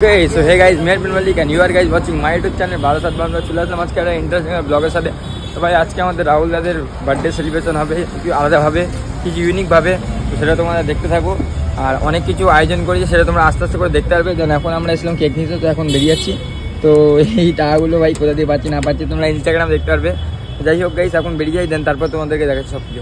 Okay, so hey guys, मैं Malik Malik you are are guys watching my YouTube channel Bharat সাত বাংলা চলে আসলাম আজকে একটা ইন্টারেস্টিং ব্লগের সাথে তো ভাই আজকে আমাদের রাহুল দাদের বার্থডে সেলিব্রেশন হবে কিছু আলাদাভাবে কিছু ইউনিকভাবে তো সেটা তোমরা দেখতে থাকো আর অনেক কিছু আয়োজন করেছি সেটা তোমরা আস্তে আস্তে করে দেখতে পারবে যেন এখন আমরা এসলাম কেক নিতে তো এখন বেরিয়ে যাচ্ছি তো এই টাকাগুলো ভাই কোথা দিয়ে পাচ্ছি না পাচ্ছি তোমরা ইনস্টাগ্রাম দেখতে পারবে যাই হোক গাইজ এখন বেরিয়ে যাই দেন তারপর তোমাদেরকে দেখাচ্ছি সব কিছু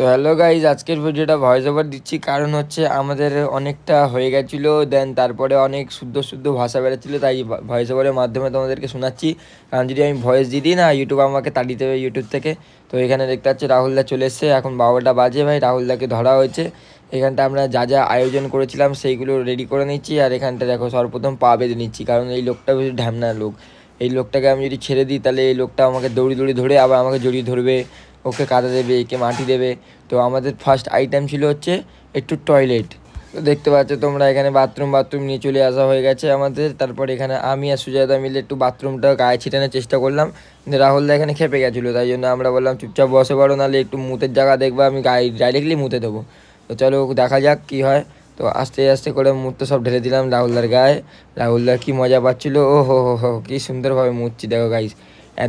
তো হ্যালো গাইজ আজকের ভিডিওটা ভয়েস ওভার দিচ্ছি কারণ হচ্ছে আমাদের অনেকটা হয়ে গেছিলো দেন তারপরে অনেক শুদ্ধ শুদ্ধ ভাষা বেড়েছিল তাই ভয়েস ওভারের মাধ্যমে তোমাদেরকে শোনাচ্ছি কারণ যদি আমি ভয়েস দিই না ইউটিউব আমাকে তাড়িয়ে দেবে ইউটিউব থেকে তো এখানে দেখতে পাচ্ছি রাহুলদা চলে এসছে এখন বাবাটা বাজে ভাই রাহুলদাকে ধরা হয়েছে এখানটা আমরা যা যা আয়োজন করেছিলাম সেইগুলো রেডি করে নিচ্ছি আর এখানটা দেখো সর্বপ্রথম পা বেঁধে নিচ্ছি কারণ এই লোকটা বেশি ঢ্যামনা লোক এই লোকটাকে আমি যদি ছেড়ে দিই তাহলে এই লোকটা আমাকে দৌড়ি দৌড়ি ধরে আবার আমাকে জড়িয়ে ধরবে ওকে কাদা দেবে একে মাটি দেবে তো আমাদের ফার্স্ট আইটেম ছিল হচ্ছে একটু টয়লেট তো দেখতে পাচ্ছ তোমরা এখানে বাথরুম বাথরুম নিয়ে চলে আসা হয়ে গেছে আমাদের তারপর এখানে আমি আর সুজাতা মিলে একটু বাথরুমটা গায়ে ছিটানোর চেষ্টা করলাম রাহুলদা এখানে খেপে গেছিলো তাই জন্য আমরা বললাম চুপচাপ বসে পারো নাহলে একটু মুতের জায়গা দেখবো আমি গায়ে ডাইরেক্টলি মুতে দেবো তো চলো দেখা যাক কি হয় তো আস্তে আস্তে করে মুতো সব ঢেলে দিলাম রাহুলদার গায়ে রাহুলদার কি মজা পাচ্ছিলো ও হো হো হো কী সুন্দরভাবে মুচ্ছি দেখো গাইস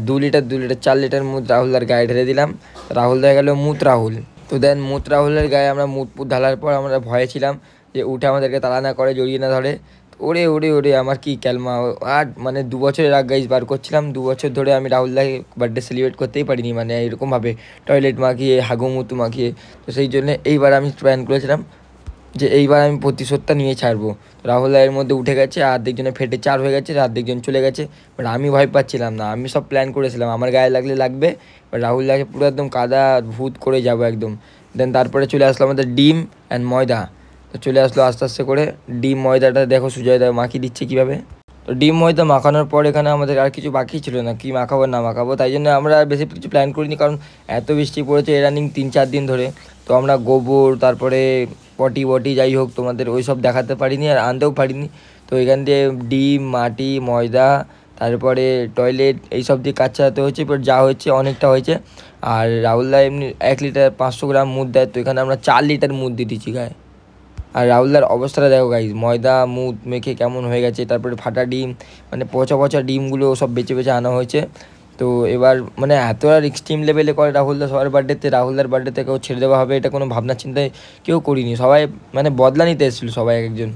দু লিটার দু লিটার চার লিটার মুদ রাহুলদার গায়ে ঢেলে দিলাম রাহুল হয়ে গেলো মুত রাহুল তো দেন মুত রাহুলের গায়ে আমরা মুতপুত ঢালার পর আমরা ভয়ে ছিলাম যে উঠে আমাদেরকে তালা না করে জড়িয়ে না ধরে ওরে ওরে ওরে আমার কি ক্যালমা আর মানে দু বছরের আগ গাইজ বার করছিলাম দু বছর ধরে আমি রাহুলদাকে বার্থডে সেলিব্রেট করতেই পারিনি মানে এরকমভাবে টয়লেট মাখিয়ে হাগুমুতু মাখিয়ে তো সেই জন্য এইবার আমি প্ল্যান করেছিলাম যে এইবার আমি প্রতিশোধটা নিয়ে ছাড়বো রাহুল এর মধ্যে উঠে গেছে আর্ধেকজনে ফেটে চার হয়ে গেছে আর্ধেকজন চলে গেছে বাট আমি ভয় পাচ্ছিলাম না আমি সব প্ল্যান করেছিলাম আমার গায়ে লাগলে লাগবে বাট রাহুল দাকে পুরো একদম কাদা ভূত করে যাবো একদম দেন তারপরে চলে আসলো আমাদের ডিম অ্যান্ড ময়দা তো চলে আসলো আস্তে আস্তে করে ডিম ময়দাটা দেখো সুজয় দা মাখিয়ে দিচ্ছে কীভাবে তো ডিম ময়দা মাখানোর পর এখানে আমাদের আর কিছু বাকি ছিল না কি মাখাবো না মাখাবো তাই জন্য আমরা বেশি কিছু প্ল্যান করিনি কারণ এত বৃষ্টি পড়েছে এরানিং তিন চার দিন ধরে তো আমরা গোবর তারপরে পটি বটি যাই হোক তোমাদের ওই সব দেখাতে পারিনি আর আনতেও পারিনি তো এখান দিয়ে ডিম মাটি ময়দা তারপরে টয়লেট এইসব দিয়ে কাজ চালাতে হচ্ছে এবার যা হয়েছে অনেকটা হয়েছে আর রাহুলদা এমনি এক লিটার পাঁচশো গ্রাম মুদ দেয় তো এখানে আমরা চার লিটার মুদ দিচ্ছি গায়ে আর রাহুলদার অবস্থাটা দেখো গাইজ ময়দা মুদ মেখে কেমন হয়ে গেছে তারপরে ফাটা ডিম মানে পচা পচা ডিমগুলো সব বেছে বেছে আনা হয়েছে তো এবার মানে এত আর এক্সট্রিম লেভেলে করে রাহুলদা সবার বার্থডেতে রাহুলদার বার্থডেতে কেউ ছেড়ে দেওয়া হবে এটা কোনো ভাবনা চিন্তায় কেউ করিনি সবাই মানে বদলা নিতে এসেছিলো সবাই একজন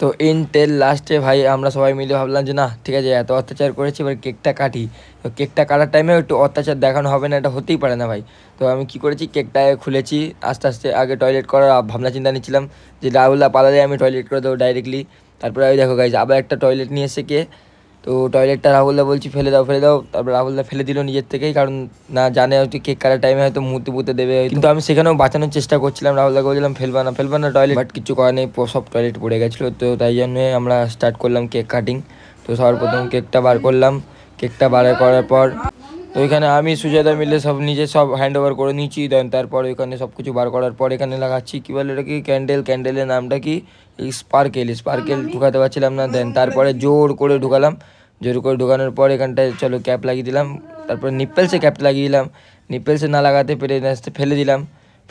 তো ইন টেল লাস্টে ভাই আমরা সবাই মিলে ভাবলাম যে না ঠিক আছে এত অত্যাচার করেছি এবার কেকটা কাটি তো কেকটা কাটার টাইমেও একটু অত্যাচার দেখানো হবে না এটা হতেই পারে না ভাই তো আমি কি করেছি কেকটা খুলেছি আস্তে আস্তে আগে টয়লেট করার ভাবনা চিন্তা নিচ্ছিলাম যে রাহুলা পালালে আমি টয়লেট করে দেবো ডাইরেক্টলি তারপরে আমি দেখো গাইজ আবার একটা টয়লেট নিয়ে এসে কে তো টয়লেটটা রাহুলদা বলছি ফেলে দাও ফেলে দাও তারপর রাহুলদা ফেলে দিল নিজের থেকেই কারণ না জানে হয়তো কেক কাটার টাইমে হয়তো মুহূর্তে পুঁতে দেবে কিন্তু আমি সেখানেও বাঁচানোর চেষ্টা করছিলাম রাহুলদাকে বলছিলাম ফেলবো না ফেলবো না টয়লেট বাট কিছু করার নেই সব টয়লেট পড়ে গেছিলো তো তাই জন্যে আমরা স্টার্ট করলাম কেক কাটিং তো সবার প্রথম কেকটা বার করলাম কেকটা বার করার পর তো এখানে আমি সুজাদা মিলে সব নিজে সব হ্যান্ড ওভার করে নিচ্ছি দেন তারপর এখানে সব কিছু বার করার পর এখানে লাগাচ্ছি কী বলে এটা কি ক্যান্ডেল ক্যান্ডেলের নামটা কি স্পার্কেল স্পার্কেল ঢুকাতে পারছিলাম না দেন তারপরে জোর করে ঢুকালাম জোর করে ঢুকানোর পর এখানটায় চলো ক্যাপ লাগিয়ে দিলাম তারপর নিপেলসে ক্যাপ লাগিয়ে দিলাম নিপেলসে না লাগাতে পেরে ফেলে দিলাম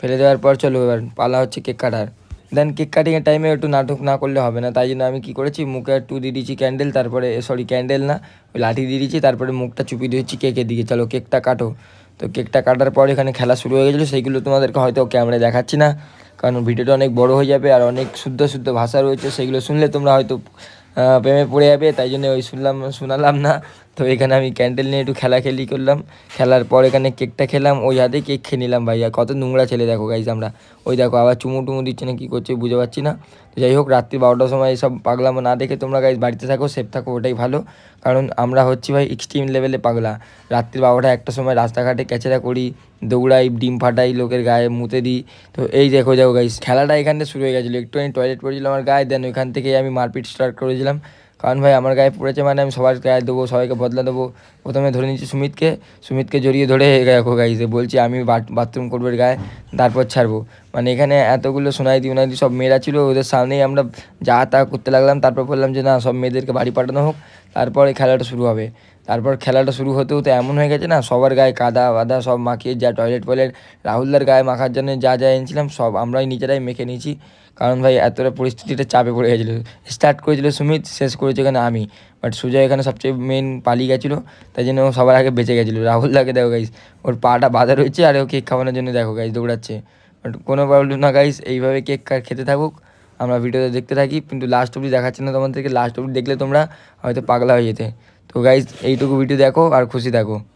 ফেলে দেওয়ার পর চলো এবার পালা হচ্ছে কেক কাটার দেন কেক কাটিংয়ের টাইমে একটু নাটক না করলে হবে না তাই জন্য আমি কি করেছি মুখে একটু দিয়ে দিয়েছি ক্যান্ডেল তারপরে সরি ক্যান্ডেল না ওই লাঠি দিয়ে দিয়েছি তারপরে মুখটা চুপি দিয়েছি কেকের দিকে চলো কেকটা কাটো তো কেকটা কাটার পর এখানে খেলা শুরু হয়ে গেছিলো সেইগুলো তোমাদেরকে হয়তো ক্যামেরায় দেখাচ্ছি না কারণ ভিডিওটা অনেক বড় হয়ে যাবে আর অনেক শুদ্ধ শুদ্ধ ভাষা রয়েছে সেগুলো শুনলে তোমরা হয়তো প্রেমে পড়ে যাবে তাই জন্য ওই শুনলাম শোনালাম না তো এখানে আমি ক্যান্ডেল নিয়ে একটু খেলাখেলি করলাম খেলার পর এখানে কেকটা খেলাম ওই হাতে কেক খেয়ে নিলাম ভাইয়া কত নোংরা ছেলে দেখো গাইজ আমরা ওই দেখো আবার চুমু টুমু দিচ্ছে না কী করছে বুঝতে পারছি না তো যাই হোক রাত্রি বারোটার সময় এইসব পাগলামো না দেখে তোমরা গাইজ বাড়িতে থাকো সেফ থাকো ওটাই ভালো কারণ আমরা হচ্ছি ভাই এক্সট্রিম লেভেলে পাগলা রাত্রি বারোটা একটা সময় রাস্তাঘাটে ক্যাচেরা করি দৌড়াই ডিম ফাটাই লোকের গায়ে মুতে দিই তো এই দেখো যাও গাইজ খেলাটা এখানে শুরু হয়ে গেছিলো একটু আমি টয়লেট পড়েছিলাম আমার গায়ে দেন ওইখান থেকে আমি মারপিট স্টার্ট করেছিলাম কারণ ভাই আমার গায়ে পড়েছে মানে আমি সবার গায়ে দেবো সবাইকে বদলা দেবো প্রথমে ধরে নিচ্ছি সুমিতকে সুমিতকে জড়িয়ে ধরে গায়ে গাইছে বলছি আমি বাথরুম করবো গায়ে তারপর ছাড়বো মানে এখানে এতগুলো সোনাইদি উনাইদি সব মেয়েরা ছিল ওদের সামনেই আমরা যা তা করতে লাগলাম তারপর বললাম যে না সব মেয়েদেরকে বাড়ি পাঠানো হোক তারপরে খেলাটা শুরু হবে তারপর খেলাটা শুরু হতে হতে এমন হয়ে গেছে না সবার গায়ে কাদা বাদা সব মাখিয়ে যা টয়লেট ফয়লেট রাহুলদার গায়ে মাখার জন্য যা যা এনেছিলাম সব আমরাই নিজেরাই মেখে নিয়েছি কারণ ভাই এতটা পরিস্থিতিটা চাপে পড়ে গেছিলো স্টার্ট করেছিল সুমিত শেষ করেছে এখানে আমি বাট সুজয় এখানে সবচেয়ে মেন পালিয়ে গেছিলো তাই জন্য ও সবার আগে বেঁচে গেছিলো রাহুলদাকে দেখো গাইস ওর পাটা বাঁধা রয়েছে আর ও কেক খাওয়ানোর জন্য দেখো গাইস দৌড়াচ্ছে কোনো প্রবলেম না গাইস এইভাবে কেক খেতে থাকুক আমরা ভিডিওতে দেখতে থাকি কিন্তু লাস্ট অবধি দেখাচ্ছে না তোমাদেরকে লাস্ট অবধি দেখলে তোমরা হয়তো পাগলা হয়ে যেতে তো গাইস এইটুকু ভিডিও দেখো আর খুশি থাকো